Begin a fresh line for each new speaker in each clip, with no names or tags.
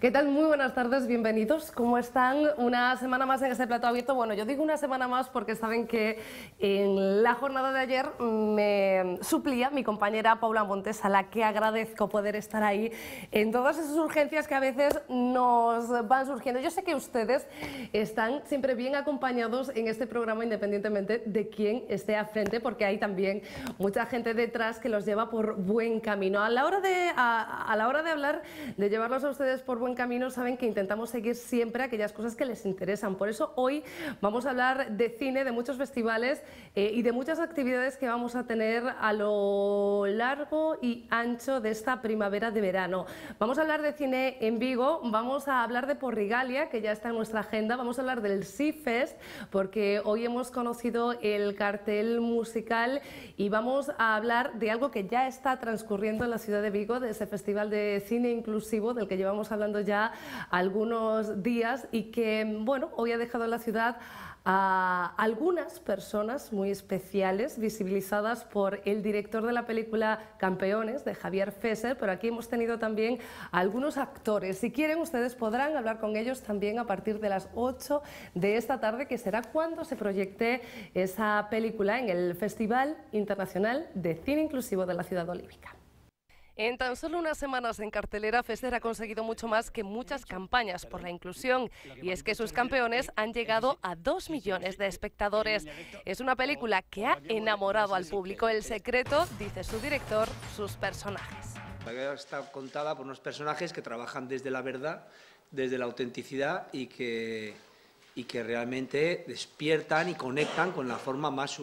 ¿Qué tal? Muy buenas tardes, bienvenidos. ¿Cómo están? Una semana más en este plato abierto. Bueno, yo digo una semana más porque saben que en la jornada de ayer me suplía mi compañera Paula Montes, a la que agradezco poder estar ahí en todas esas urgencias que a veces nos van surgiendo. Yo sé que ustedes están siempre bien acompañados en este programa, independientemente de quién esté a frente, porque hay también mucha gente detrás que los lleva por buen camino. A la hora de, a, la hora de hablar, de llevarlos a ustedes por buen camino saben que intentamos seguir siempre aquellas cosas que les interesan. Por eso hoy vamos a hablar de cine, de muchos festivales eh, y de muchas actividades que vamos a tener a lo largo y ancho de esta primavera de verano. Vamos a hablar de cine en Vigo, vamos a hablar de Porrigalia, que ya está en nuestra agenda, vamos a hablar del SeaFest, porque hoy hemos conocido el cartel musical y vamos a hablar de algo que ya está transcurriendo en la ciudad de Vigo, de ese festival de cine inclusivo del que llevamos hablando ya algunos días y que, bueno, hoy ha dejado la ciudad a algunas personas muy especiales visibilizadas por el director de la película Campeones de Javier Fesser, pero aquí hemos tenido también algunos actores. Si quieren ustedes podrán hablar con ellos también a partir de las 8 de esta tarde, que será cuando se proyecte esa película en el Festival Internacional de Cine Inclusivo de la Ciudad Olímpica. En tan solo unas semanas en cartelera, Fester ha conseguido mucho más que muchas campañas por la inclusión, y es que sus campeones han llegado a dos millones de espectadores. Es una película que ha enamorado al público. El secreto, dice su director, sus
personajes. Está contada por unos personajes que trabajan desde la verdad, desde la autenticidad y que, y que realmente despiertan y conectan con la forma más,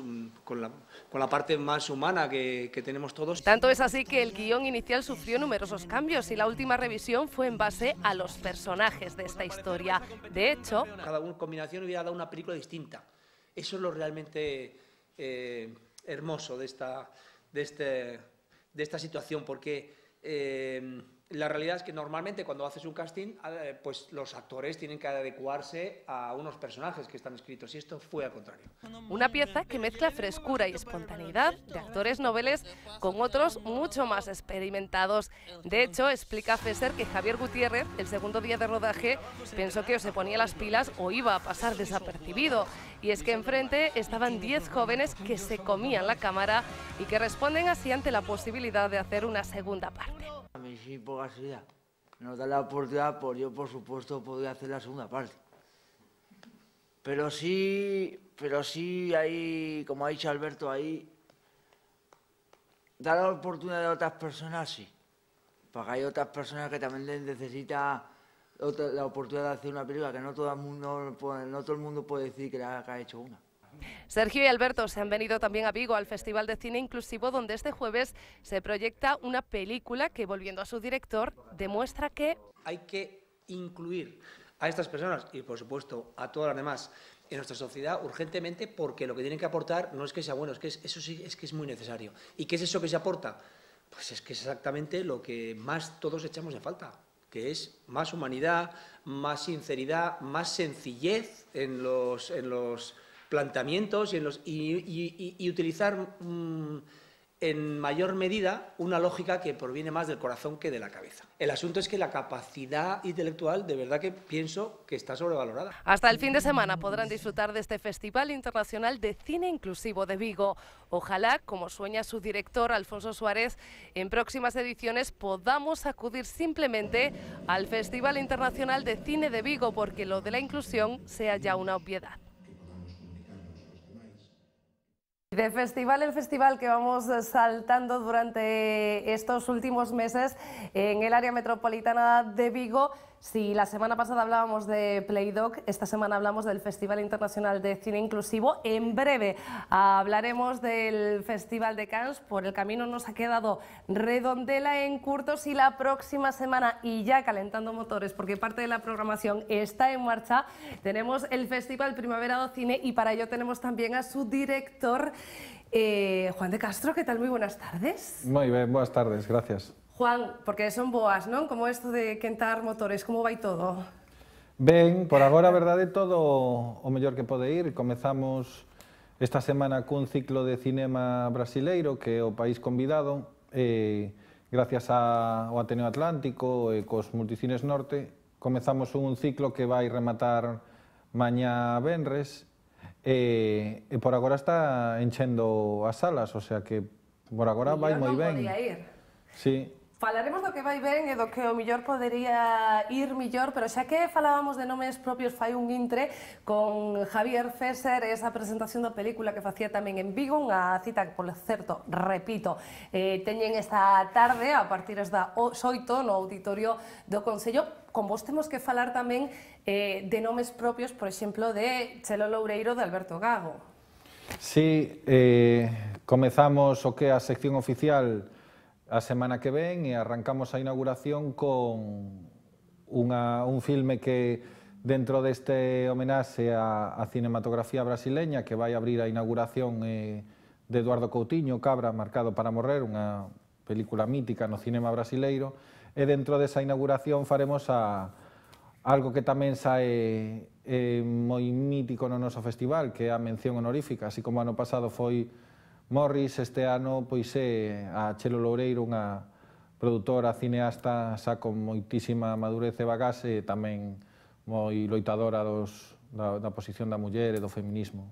con la con la parte más humana que, tenemos todos. Tanto es así que el
guión inicial sufrió numerosos cambios y la última revisión fue en base a los personajes de esta historia. De hecho...
Cada una combinación hubiera dado una película distinta. Eso es lo realmente eh, hermoso de esta, de, este, de esta situación, porque... Eh, la realidad es que normalmente cuando haces un casting, ah, eh, pues los actores tienen que adecuarse a unos personajes que están escritos y esto fue al contrario. Una
pieza que mezcla frescura y espontaneidad de actores noveles con otros mucho más experimentados. De hecho, explica Fesser que Javier Gutiérrez, el segundo día de rodaje, pensó que o se ponía las pilas o iba a pasar desapercibido. Y es que enfrente estaban 10 jóvenes que se comían la cámara y que responden así ante la posibilidad de hacer una segunda parte
no nos da la oportunidad, por yo por supuesto podría hacer la segunda parte. Pero sí, pero sí ahí, como ha dicho Alberto, ahí da la oportunidad a otras personas, sí. Porque hay otras personas que también necesitan la oportunidad de hacer una película, que no todo el mundo, no todo el mundo puede decir que ha hecho una. Sergio
y Alberto se han venido también a Vigo al Festival de Cine Inclusivo, donde este jueves se proyecta una película que, volviendo a su director, demuestra que...
Hay que incluir a estas personas y, por supuesto, a todas las demás en nuestra sociedad urgentemente porque lo que tienen que aportar no es que sea bueno, es que eso sí es que es muy necesario. ¿Y qué es eso que se aporta? Pues es que es exactamente lo que más todos echamos de falta, que es más humanidad, más sinceridad, más sencillez en los, en los planteamientos y, utilizar mm, en mayor medida una lógica que proviene más del corazón que de la cabeza. El asunto es que la capacidad intelectual de verdad que pienso que está sobrevalorada.
Hasta el fin de semana podrán disfrutar de este Festival Internacional de Cine Inclusivo de Vigo. Ojalá, como sueña su director Alfonso Suárez, en próximas ediciones podamos acudir simplemente al Festival Internacional de Cine de Vigo porque lo de la inclusión sea ya una obviedad. De festival en festival que vamos saltando durante estos últimos meses en el área metropolitana de Vigo. Si la semana pasada hablábamos de Playdoc, esta semana hablamos del Festival Internacional de Cine Inclusivo. En breve hablaremos del Festival de Cannes. Por el camino nos ha quedado Redondela en Curtos y la próxima semana, y ya calentando motores, porque parte de la programación está en marcha, tenemos el Festival Primavera de Cine y para ello tenemos también a su director, eh, Juan de Castro. ¿Qué tal? Muy buenas tardes.
Muy bien, buenas tardes, gracias.
Juan, porque son boas, non? Como isto de quentar motores, como vai todo?
Ben, por agora, verdade, todo o mellor que pode ir. Comezamos esta semana cun ciclo de cinema brasileiro que é o país convidado, eh, gracias ao Ateneo Atlántico e cos multicines norte, comezamos un ciclo que vai rematar mañá Benres e, e por agora está enchendo as salas, o sea que por agora vai moi ben. Ir. Sí,
Falaremos do que vai ben e do que o millor podería ir millor, pero xa que falábamos de nomes propios fai un intre con Javier César esa presentación da película que facía tamén en Vigo, unha cita que, polo certo, repito, eh, teñen esta tarde a partir da 8 no auditorio do Consello con vos temos que falar tamén eh, de nomes propios, por exemplo, de Chelo Loureiro de Alberto Gago.
Sí, eh, comezamos o que a sección oficial a semana que ven e arrancamos a inauguración con unha, un filme que dentro deste homenaxe a, a cinematografía brasileña que vai abrir a inauguración eh, de Eduardo Coutinho, Cabra, marcado para morrer, unha película mítica no cinema brasileiro, e dentro desa inauguración faremos a, algo que tamén sae eh, moi mítico no noso festival, que é a mención honorífica, así como ano pasado foi Morris este ano pois é a Chelo Loureiro unha produtora, cineasta, xa con moitísima madurez e bagaxe e tamén moi loitadora dos, da, da posición da muller e do feminismo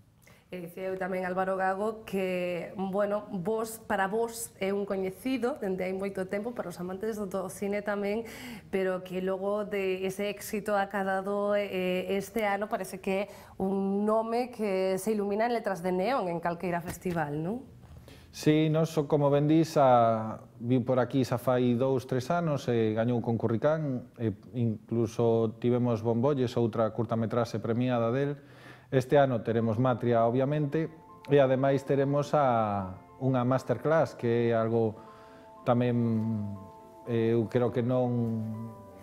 e eu tamén Álvaro Gago que, bueno, vos, para vos é un coñecido dende hai moito tempo para os amantes do cine tamén, pero que logo de ese éxito acadado eh, este ano parece que é un nome que se ilumina en letras de neón en calqueira festival, non?
Sí, so como ben dís, a, vi por aquí xa fai dous, tres anos, e gañou con Curricán, e incluso tivemos Bombolles, outra curta metrase premiada del, Este ano teremos Matria, obviamente, e ademais teremos a unha masterclass que é algo tamén eh, eu creo que non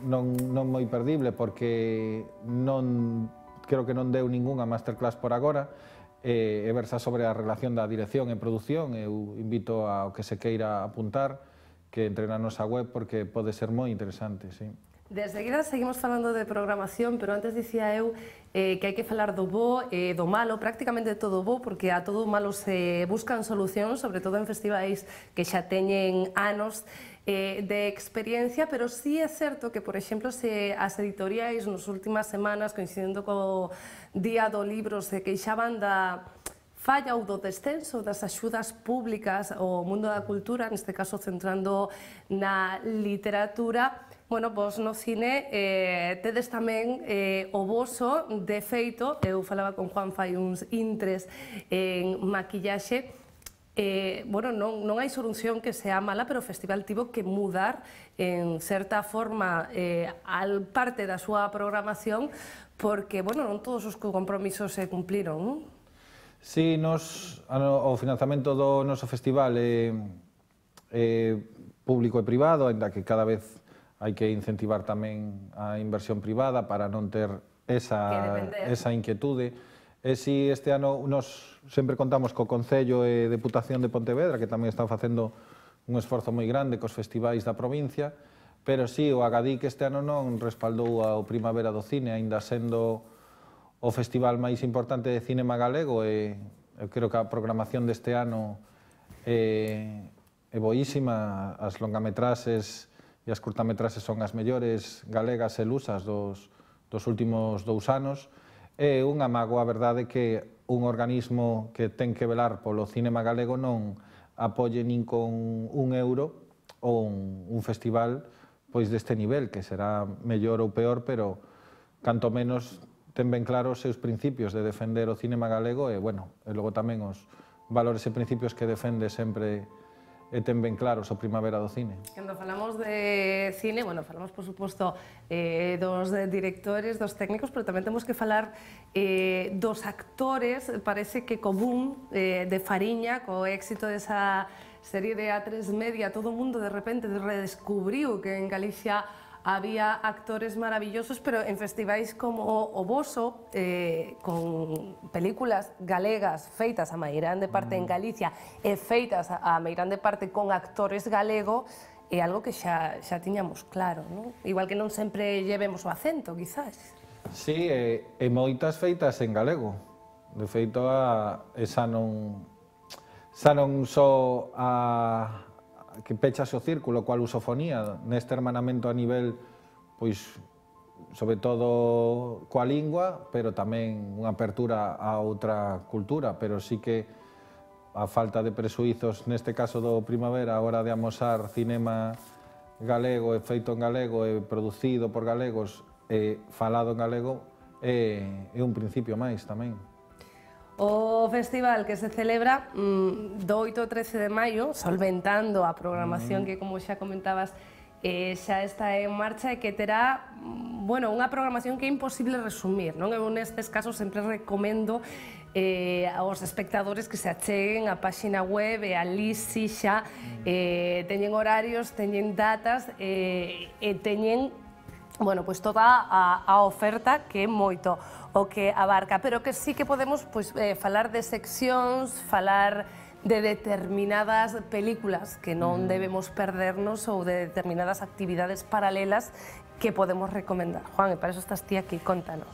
non, non moi perdible porque non creo que non deu ningunha masterclass por agora e, e versa sobre a relación da dirección e produción eu invito ao que se queira apuntar que entre na nosa web porque pode ser moi interesante, sí.
De seguida seguimos falando de programación, pero antes dicía eu eh, que hai que falar do bo e eh, do malo, prácticamente todo bo, porque a todo malo se buscan solucións, sobre todo en festivais que xa teñen anos eh, de experiencia, pero sí é certo que, por exemplo, se as editoriais nas últimas semanas, coincidendo co Día do Libro, se queixaban da falla ou do descenso das axudas públicas ao mundo da cultura, neste caso centrando na literatura, Bueno, pois no cine eh, tedes tamén eh, o voso, de feito, eu falaba con Juan fai uns intres en maquillaxe, Eh, bueno, non, non hai solución que sea mala, pero o festival tivo que mudar en certa forma eh, al parte da súa programación porque, bueno, non todos os compromisos se cumpliron.
Sí, nos, o financiamento do noso festival é eh, eh, público e privado, ainda que cada vez hai que incentivar tamén a inversión privada para non ter esa, esa inquietude. E si este ano nos sempre contamos co Concello e Deputación de Pontevedra, que tamén están facendo un esforzo moi grande cos festivais da provincia, pero si o Agadí que este ano non respaldou ao Primavera do Cine, aínda sendo o festival máis importante de cinema galego, e eu creo que a programación deste ano é, é boísima, as longametraxes e as curtametraxes son as mellores galegas e lusas dos, dos últimos dous anos. É unha magoa, a verdade, que un organismo que ten que velar polo cinema galego non apoie nin con un euro ou un, un festival pois deste nivel, que será mellor ou peor, pero canto menos ten ben claro os seus principios de defender o cinema galego e, bueno, e logo tamén os valores e principios que defende sempre e ten ben claros a primavera do cine.
Cando falamos de cine, bueno, falamos, por suposto, eh, dos directores, dos técnicos, pero tamén temos que falar eh, dos actores, parece que común eh, de Fariña, co éxito desa serie de A3 Media, todo o mundo de repente redescubriu que en Galicia había actores maravillosos, pero en festivais como o Boso, eh, con películas galegas feitas a Meirán de parte mm. en Galicia e feitas a Meirán de parte con actores galego, é algo que xa, xa tiñamos claro, non? Igual que non sempre llevemos o acento, quizás.
Sí, e, e moitas feitas en galego. De feito, a, esa non, xa non só a, que pechase o círculo coa lusofonía neste hermanamento a nivel pois sobre todo coa lingua, pero tamén unha apertura a outra cultura, pero sí que a falta de presuizos neste caso do Primavera, a hora de amosar cinema galego e feito en galego e producido por galegos e falado en galego, é, é un principio máis tamén.
O festival que se celebra 8 mm, 13 de mayo, solventando a programación mm. que, como ya comentabas, ya eh, está en marcha y e que terá mm, bueno, una programación que es imposible resumir. Non? en este casos siempre recomiendo eh, a los espectadores que se acheguen a página web a e ali si xa eh, horarios, teñen datas eh, e bueno, pois toda a, a oferta que é moito o que abarca, pero que sí que podemos pois, eh, falar de seccións, falar de determinadas películas que non mm. debemos perdernos ou de determinadas actividades paralelas que podemos recomendar. Juan, e para eso estás ti aquí, contanos.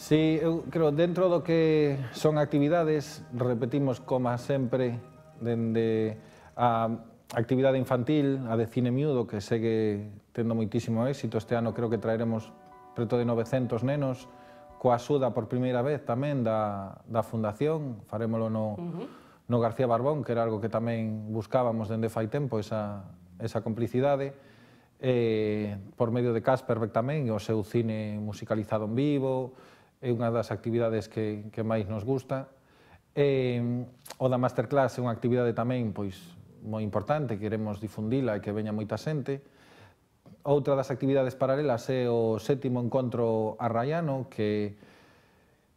Sí, eu creo, dentro do que son actividades, repetimos, como sempre, dende a actividade infantil, a de cine miúdo, que segue tendo moitísimo éxito. Este ano creo que traeremos preto de 900 nenos coa axuda por primeira vez tamén da, da Fundación. Farémolo no, uh -huh. no García Barbón, que era algo que tamén buscábamos dende fai tempo, esa, esa complicidade. Eh, por medio de Casper tamén, o seu cine musicalizado en vivo, é unha das actividades que, que máis nos gusta. Eh, o da Masterclass é unha actividade tamén pois moi importante, queremos difundila e que veña moita xente. Outra das actividades paralelas é o sétimo encontro arraiano que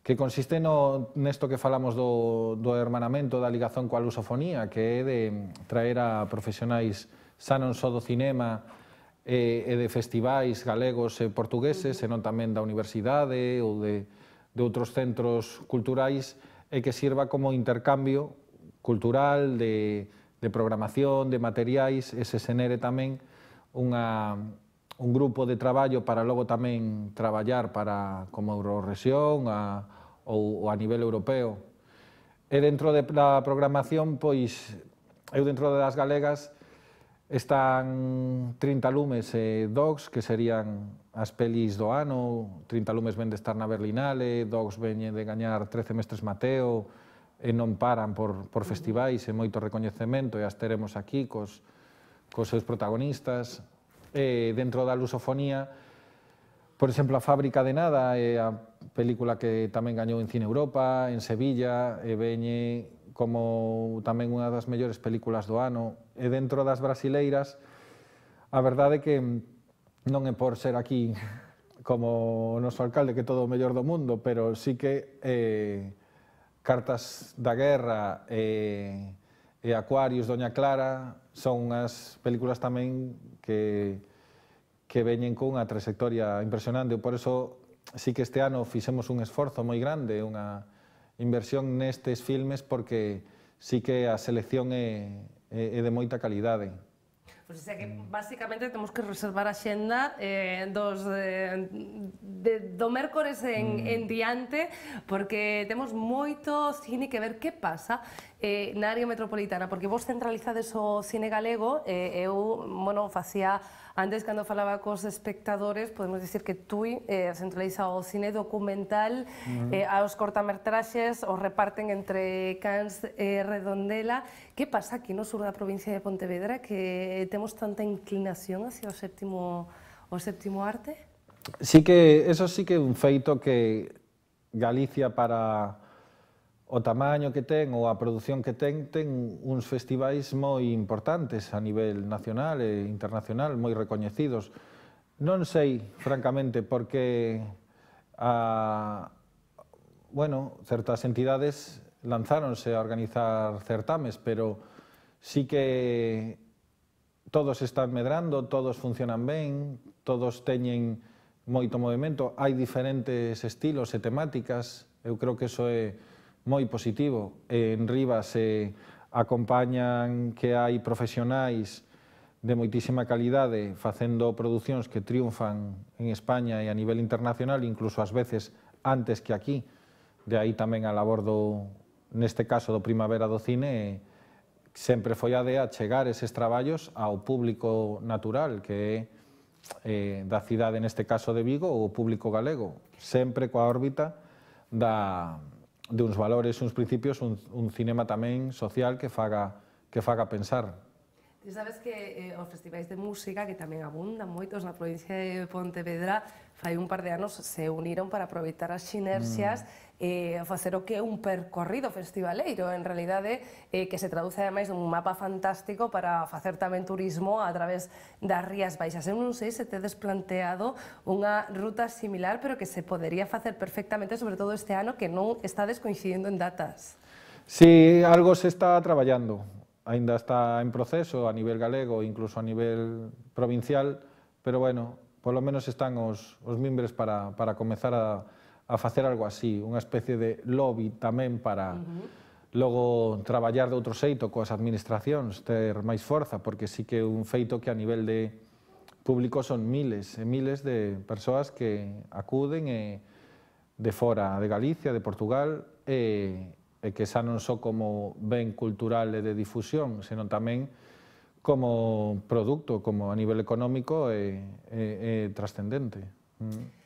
que consiste no, nesto que falamos do, do hermanamento da ligazón coa lusofonía, que é de traer a profesionais xa non só do cinema e, e de festivais galegos e portugueses, senón tamén da universidade ou de, de outros centros culturais, e que sirva como intercambio cultural de, de programación, de materiais, e se xenere tamén unha, un grupo de traballo para logo tamén traballar para como Eurorrexión a, ou, ou a nivel europeo. E dentro de, da programación, pois, eu dentro das galegas están 30 lumes e Dogs, que serían as pelis do ano, 30 lumes ven de estar na Berlinale, Dogs ven de gañar 13 mestres Mateo, e non paran por, por festivais e moito recoñecemento, e as teremos aquí cos, cos seus protagonistas, eh, dentro da lusofonía, por exemplo, a Fábrica de Nada é a película que tamén gañou en Cine Europa, en Sevilla, e veñe como tamén unha das mellores películas do ano. E dentro das brasileiras, a verdade é que non é por ser aquí como o noso alcalde que todo o mellor do mundo, pero sí que eh, Cartas da Guerra eh, e, e Aquarius, Doña Clara, son unhas películas tamén que, que veñen cunha trayectoria impresionante. Por eso, sí que este ano fixemos un esforzo moi grande, unha inversión nestes filmes, porque sí que a selección é, é, é de moita calidade.
Pois, pues, é que basicamente temos que reservar a xenda eh, dos de, de, do mércores en, mm. en diante porque temos moito cine que ver que pasa eh, na área metropolitana porque vos centralizades o cine galego eh, eu, bueno, facía Antes, cuando falaba los espectadores, podemos decir que tú eh, ha centralizado cine documental, eh, los -huh. eh, os reparten entre Cans eh, Redondela. qué pasa aquí no sur la provincia de Pontevedra que tenemos tanta inclinación hacia el séptimo, o séptimo arte?
Sí que, eso sí que es un feito que Galicia para o tamaño que ten ou a produción que ten ten uns festivais moi importantes a nivel nacional e internacional, moi recoñecidos. Non sei, francamente, porque a, bueno, certas entidades lanzáronse a organizar certames, pero sí que todos están medrando, todos funcionan ben, todos teñen moito movimento, hai diferentes estilos e temáticas, eu creo que iso é moi positivo. En Rivas se acompañan que hai profesionais de moitísima calidade facendo producións que triunfan en España e a nivel internacional, incluso ás veces antes que aquí. De aí tamén a labor do, neste caso, do Primavera do Cine, sempre foi a de achegar eses traballos ao público natural, que é eh, da cidade, neste caso de Vigo, o público galego, sempre coa órbita da, de uns valores, uns principios, un, un cinema tamén social que faga, que faga pensar.
Ti sabes que eh, os festivais de música, que tamén abundan moitos na provincia de Pontevedra, fai un par de anos se uniron para aproveitar as xinerxias mm eh, facer o que é un percorrido festivaleiro, en realidade, eh, que se traduce ademais dun mapa fantástico para facer tamén turismo a través das Rías Baixas. Eu non sei se tedes planteado unha ruta similar, pero que se podería facer perfectamente, sobre todo este ano, que non está descoincidindo en datas.
Sí, algo se está traballando. Ainda está en proceso a nivel galego, incluso a nivel provincial, pero bueno, por lo menos están os, os mimbres para, para comezar a, a facer algo así, unha especie de lobby tamén para uh -huh. logo traballar de outro xeito coas administracións, ter máis forza, porque sí que é un feito que a nivel de público son miles e miles de persoas que acuden e eh, de fora de Galicia, de Portugal, e, e que xa non só como ben cultural e de difusión, senón tamén como produto, como a nivel económico e, e, e trascendente. Mm.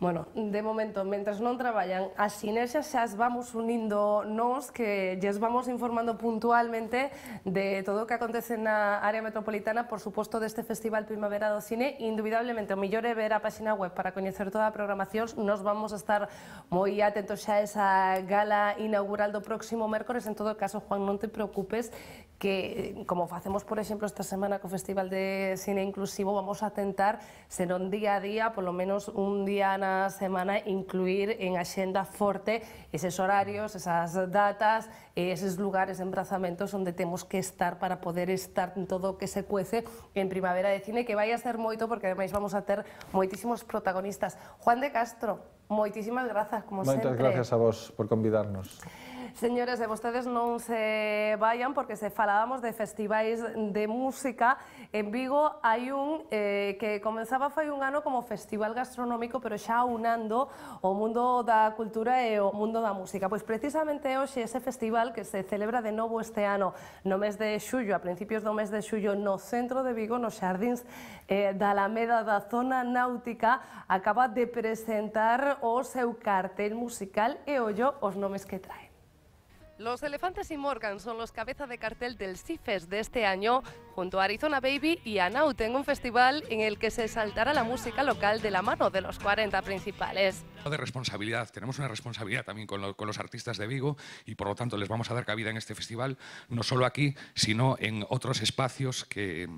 Bueno, de momento, mientras no trabajan a Sinergia ya vamos uniendo, nos que lles vamos informando puntualmente de todo lo que acontece en la área metropolitana, por supuesto, de este Festival Primavera de Cine, Indudablemente, o mejor, ver a página web para conocer toda la programación, nos vamos a estar muy atentos a esa gala inaugural del próximo miércoles. en todo caso, Juan, no te preocupes que, como hacemos, por ejemplo, esta semana con Festival de Cine Inclusivo, vamos a intentar ser un día a día, por lo menos un día a la semana, incluir en agenda fuerte esos horarios, esas datas, esos lugares, emplazamientos donde tenemos que estar para poder estar en todo que se cuece en Primavera de Cine, que vaya a ser moito, porque además vamos a tener moitísimos protagonistas. Juan de Castro, muchísimas gracias como gracias a
vos por convidarnos.
Señores, de vostedes non se vayan porque se falábamos de festivais de música. En Vigo hai un eh, que comenzaba fai un ano como festival gastronómico, pero xa unando o mundo da cultura e o mundo da música. Pois precisamente hoxe ese festival que se celebra de novo este ano, no mes de xullo, a principios do mes de xullo, no centro de Vigo, nos xardins eh, da Alameda da zona náutica, acaba de presentar o seu cartel musical e ollo os nomes que trae. Los Elefantes y Morgan son los cabeza de cartel del CIFES de este año, junto a Arizona Baby y Anaut, en un festival en el que se saltará la música local de la mano de los 40 principales.
De responsabilidad, tenemos una responsabilidad también con los artistas de Vigo y por lo tanto les vamos a dar cabida en este festival, no solo aquí, sino en otros espacios que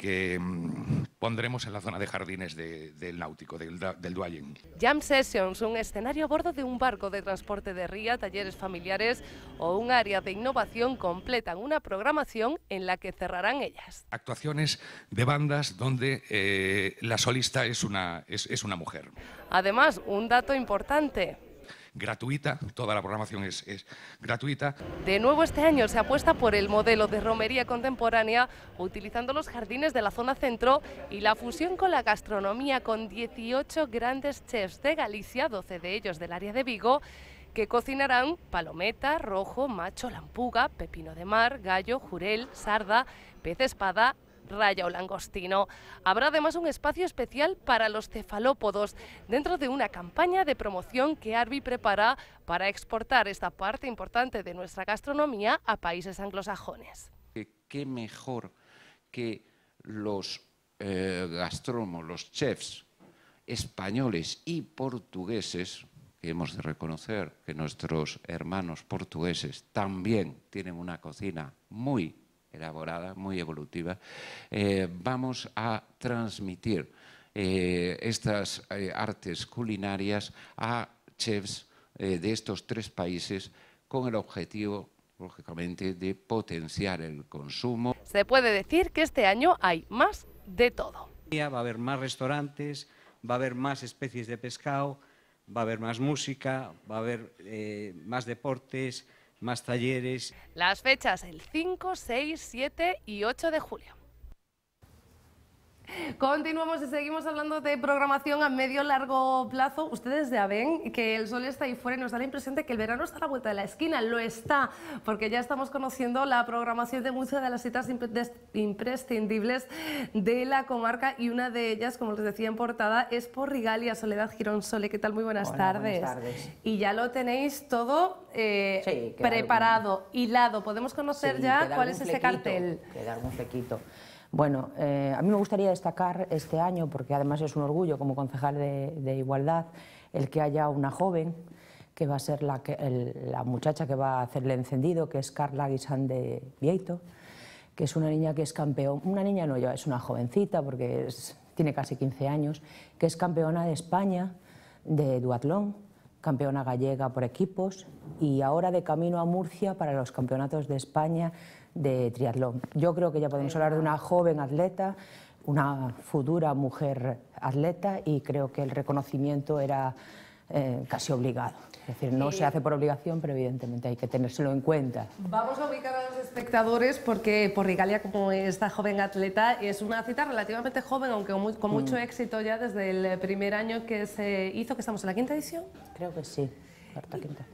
que mm, pondremos en la zona de jardines del náutico, del, del
Jam Sessions, un escenario a bordo de un barco de transporte de ría, talleres familiares o un área de innovación completan una programación en la que cerrarán ellas.
Actuaciones de bandas donde eh, la solista es una, es, es una mujer.
Además, un dato importante,
gratuita, toda la programación es, gratuita.
De nuevo este año se apuesta por el modelo de romería contemporánea, utilizando los jardines de la zona centro y la fusión con la gastronomía, con 18 grandes chefs de Galicia, 12 de ellos del área de Vigo, que cocinarán palometa, rojo, macho, lampuga, pepino de mar, gallo, jurel, sarda, pez espada, raya o langostino. Habrá además un espacio especial para los cefalópodos dentro de una campaña de promoción que Arbi prepara para exportar esta parte importante de nuestra gastronomía a países anglosajones.
¿Qué mejor que los eh, gastrónomos, los chefs españoles y portugueses, que hemos de reconocer que nuestros hermanos portugueses también tienen una cocina muy elaborada, muy evolutiva, eh, vamos a transmitir eh, estas eh, artes culinarias a chefs de estos tres países con el objetivo lógicamente, de potenciar el consumo.
Se puede decir que este año hay más de todo.
Va a haber más restaurantes, va a haber más especies de pescado, va a haber más música, va a haber más deportes, más talleres.
Las fechas el 5, 6, 7 y 8 de julio. Continuamos y seguimos hablando de programación a medio largo plazo. Ustedes ya ven que el sol está ahí fuera y nos da la impresión de que el verano está a la vuelta de la esquina. Lo está, porque ya estamos conociendo la programación de muchas de las citas imprescindibles de la comarca y una de ellas, como les decía en portada, es por Rigalia Soledad Girón Sole. ¿Qué tal? Muy buenas, tardes. buenas tardes. Y ya lo tenéis todo eh,
preparado,
hilado. Podemos conocer ya cuál es ese cartel.
Queda algún bueno, eh, a mí me gustaría destacar este año, porque además es un orgullo como concejal de, Igualdad, el que haya una joven que va a ser la, muchacha que va a hacerle encendido, que es Carla Guisán de Vieito, que es una niña que es campeón, una niña no, ya es una jovencita porque tiene casi 15 años, que es campeona de España de duatlón, campeona gallega por equipos y ahora de camino a Murcia para los campeonatos de España de triatlón. Yo creo que ya podemos hablar de una joven atleta, una futura mujer atleta y creo que el reconocimiento era eh, casi obligado. Es decir, no se hace por obligación, pero evidentemente hay que tenérselo en cuenta.
Vamos a ubicar a los espectadores porque Porrigalia, como esta joven atleta, es una cita relativamente joven, aunque con, mucho mm. éxito ya desde el primer año que se hizo, que estamos en la quinta edición. Creo que sí.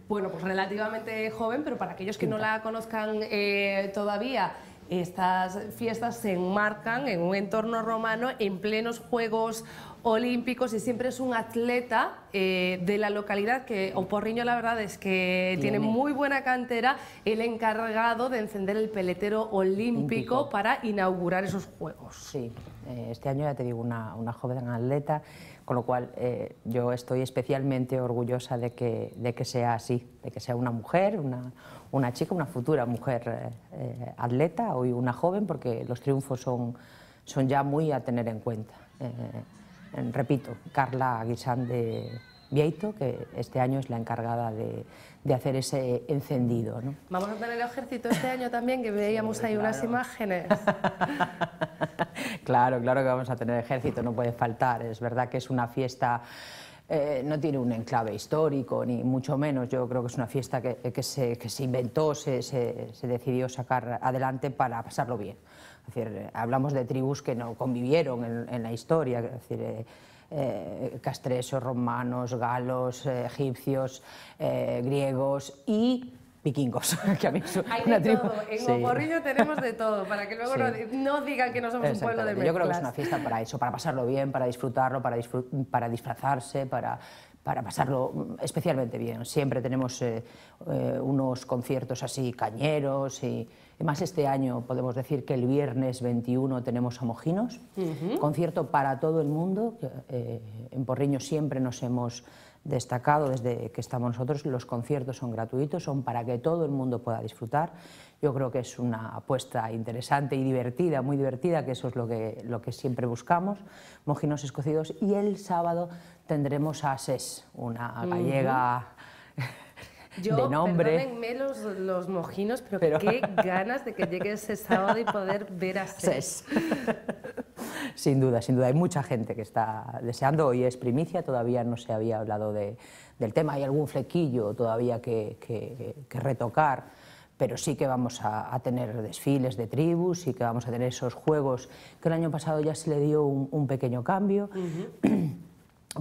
Bueno, pues relativamente joven, pero para aquellos que no la conozcan eh, todavía, estas fiestas se enmarcan en un entorno romano en plenos Juegos Olímpicos y siempre es un atleta eh, de la localidad que Oporriño la verdad es que tiene, muy buena cantera, el encargado de encender el peletero olímpico, olímpico. para inaugurar esos Juegos.
Sí. Eh, este año ya te digo, una, joven atleta, con lo cual eh, yo estoy especialmente orgullosa de que, de que sea así, de que sea una mujer, una, chica, una futura mujer eh, atleta, hoy una joven, porque los triunfos son, son ya muy a tener en cuenta. repito, Carla Guisán de Vieito, que este año es la encargada de, de hacer ese encendido. ¿no?
Vamos a tener el ejército este año también, que veíamos ahí unas imágenes.
claro, claro que vamos a tener ejército, no puede faltar. Es verdad que es una fiesta... Eh, no tiene un enclave histórico, ni mucho menos. Yo creo que es una fiesta que, se, inventó, se, se, decidió sacar adelante para pasarlo bien. Eh, hablamos de tribus que no convivieron en, la historia. decir, eh, eh, castresos, romanos, galos, eh, egipcios, eh, griegos y vikingos, que a mí Hay una de tribu. Todo. En Moporrillo
tenemos de todo, para que luego no, digan que no somos un pueblo de mezclas. Yo creo que es una fiesta para
eso, para pasarlo bien, para disfrutarlo, para, para disfrazarse, para, para pasarlo especialmente bien. Siempre tenemos unos conciertos así cañeros y Además, este año podemos decir que el viernes 21 tenemos a Mojinos, concierto para todo el mundo. Eh, en Porriño siempre nos hemos destacado desde que estamos nosotros, los conciertos son gratuitos, son para que todo el mundo pueda disfrutar. Yo creo que es una apuesta interesante y divertida, muy divertida, que eso es lo que, lo que siempre buscamos, Mojinos Escocidos. Y el sábado tendremos a SES, una gallega... Yo, de nombre. Perdónenme
los, los mojinos, pero, qué ganas de que llegue ese sábado y poder ver a Ses.
Sin duda, sin duda. Hay mucha gente que está deseando. Hoy es primicia, todavía no se había hablado de, del tema. Hay algún flequillo todavía que, que, retocar pero sí que vamos a, tener desfiles de tribus y que vamos a tener esos juegos que el año pasado ya se le dio un, pequeño cambio.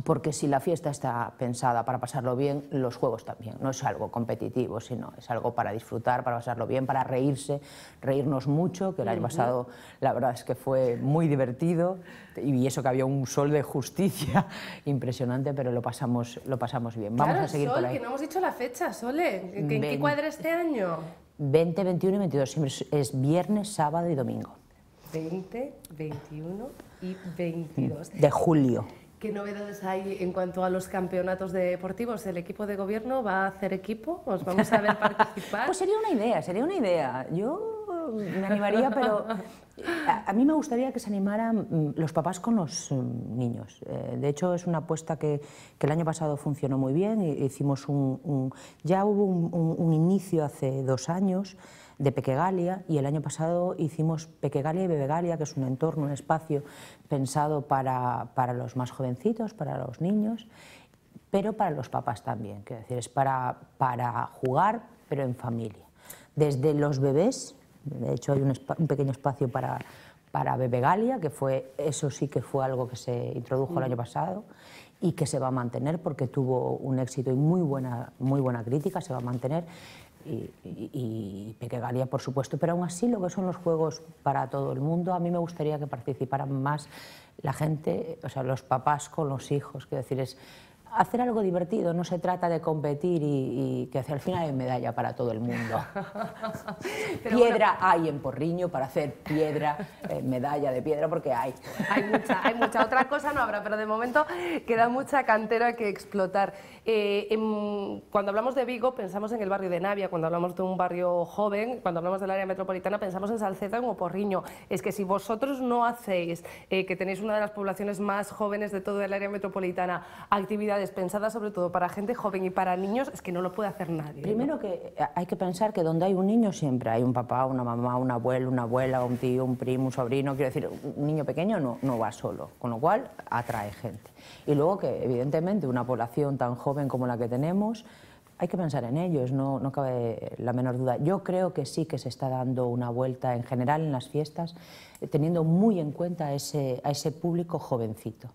porque si la fiesta está pensada para pasarlo bien, los juegos también. No es algo competitivo, sino es algo para disfrutar, para pasarlo bien, para reírse, reírnos mucho, que el año pasado la verdad es que fue muy divertido y eso que había un sol de justicia impresionante, pero lo pasamos, lo pasamos bien. Vamos a seguir sol, que no
hemos dicho la fecha, Sole. ¿En, qué cuadra este año?
20, 21 y 22. Siempre es viernes, sábado y domingo.
20, 21 y
22. De julio.
¿Qué novedades hay en cuanto a los campeonatos deportivos? ¿El equipo de gobierno va a hacer equipo? ¿Os vamos a ver participar? pues sería una idea, sería una idea. Yo
me animaría, pero eh, a, mí me gustaría que se animaran mm, los papás con los mm, niños. Eh, de hecho, es una apuesta que, el año pasado funcionó muy bien. Hicimos un, ya hubo un, un inicio hace dos años de Pequegalia y el año pasado hicimos Pequegalia y Bebegalia, que es un entorno, un espacio pensado para, los más jovencitos, para los niños, pero para los papás también, quiero decir, es para, para jugar, pero en familia. Desde los bebés, de hecho hay un, un pequeño espacio para, para Bebegalia, que fue, eso sí que fue algo que se introdujo el año pasado y que se va a mantener porque tuvo un éxito y muy buena, muy buena crítica, se va a mantener y, y, por supuesto, pero aún así lo que son los juegos para todo el mundo, a mí me gustaría que participaran más la gente, o sea, los papás con los hijos, quiero decir, es, hacer algo divertido, no se trata de competir y, que hacia el final hay medalla para todo el mundo. piedra hay en Porriño para hacer piedra, eh, medalla de piedra, porque hay. Hay
mucha, hay mucha. Otra cosa no habrá, pero de momento queda mucha cantera que explotar. Eh, cuando hablamos de Vigo pensamos en el barrio de Navia, cuando hablamos de un barrio joven, cuando hablamos del área metropolitana pensamos en Salceda o Porriño. Es que si vosotros no hacéis, eh, que tenéis una de las poblaciones más jóvenes de todo el área metropolitana, actividades pensada sobre todo para gente joven y para niños es que no lo puede hacer nadie. Primero que eh,
hay que pensar que donde hay un niño siempre hay un papá, una mamá, un abuelo, una abuela, un tío, un primo, un sobrino. Quiero decir, un niño pequeño no, va solo, con lo cual atrae gente. Y luego que evidentemente una población tan joven como la que tenemos hay que pensar en ellos, no, cabe la menor duda. Yo creo que sí que se está dando una vuelta en general en las fiestas, eh, teniendo muy en cuenta a ese público jovencito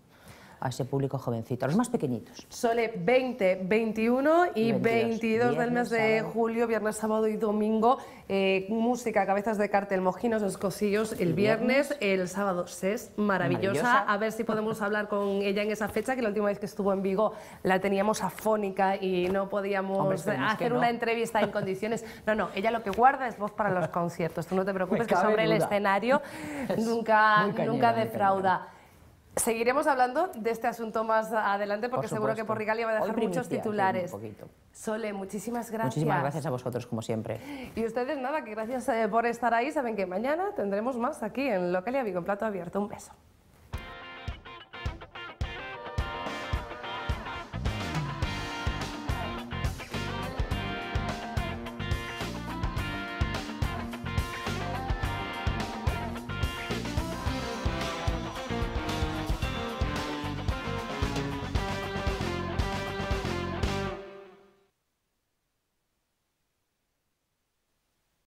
a ese público jovencito, a los más pequeñitos. Sole 20, 21
y 22, del mes de julio, viernes, sábado y domingo. Eh, música, cabezas de cartel, mojinos, escosillos el viernes, el sábado es maravillosa. A ver si podemos hablar con ella en esa fecha, que la última vez que estuvo en Vigo la teníamos afónica y no podíamos hacer una entrevista en condiciones. No, no, ella lo que guarda es voz para los conciertos. Tú no te preocupes, que sobre el escenario nunca, nunca defrauda. Seguiremos hablando de este asunto más adelante porque seguro que por Rigalia va a dejar muchos titulares. Sole, muchísimas gracias. Muchísimas gracias a
vosotros, como siempre.
Y ustedes, nada, que gracias eh, por estar ahí. Saben que mañana tendremos más aquí en Localia Vigo, en plato abierto. Un beso.